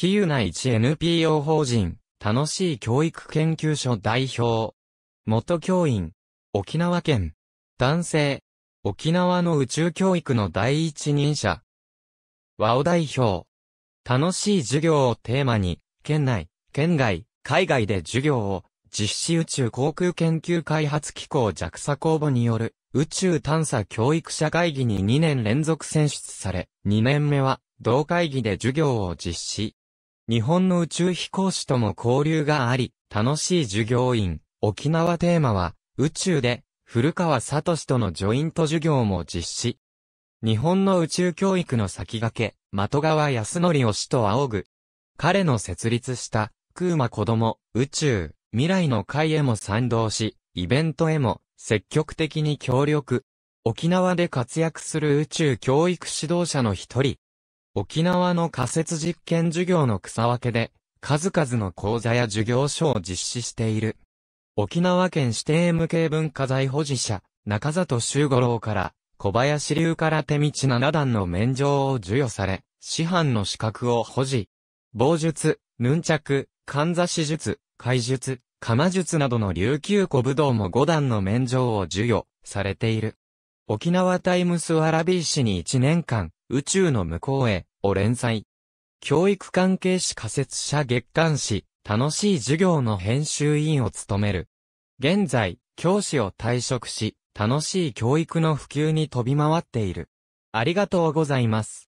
キユナ一 NPO 法人、楽しい教育研究所代表。元教員、沖縄県。男性、沖縄の宇宙教育の第一人者。和尾代表。楽しい授業をテーマに、県内、県外、海外で授業を、実施宇宙航空研究開発機構 JAXA 公募による宇宙探査教育者会議に2年連続選出され、2年目は同会議で授業を実施。日本の宇宙飛行士とも交流があり、楽しい授業員、沖縄テーマは、宇宙で、古川聡とのジョイント授業も実施。日本の宇宙教育の先駆け、的川康則を師と仰ぐ。彼の設立した、空馬子供、宇宙、未来の会へも賛同し、イベントへも積極的に協力。沖縄で活躍する宇宙教育指導者の一人、沖縄の仮設実験授業の草分けで、数々の講座や授業書を実施している。沖縄県指定無形文化財保持者、中里修五郎から、小林流から手道七段の免状を授与され、師範の資格を保持。棒術、ヌンチャク、かんざし術、怪術、鎌術などの琉球古武道も五段の免状を授与されている。沖縄タイムスワラビー氏に1年間、宇宙の向こうへ、を連載。教育関係誌仮説者月刊誌、楽しい授業の編集委員を務める。現在、教師を退職し、楽しい教育の普及に飛び回っている。ありがとうございます。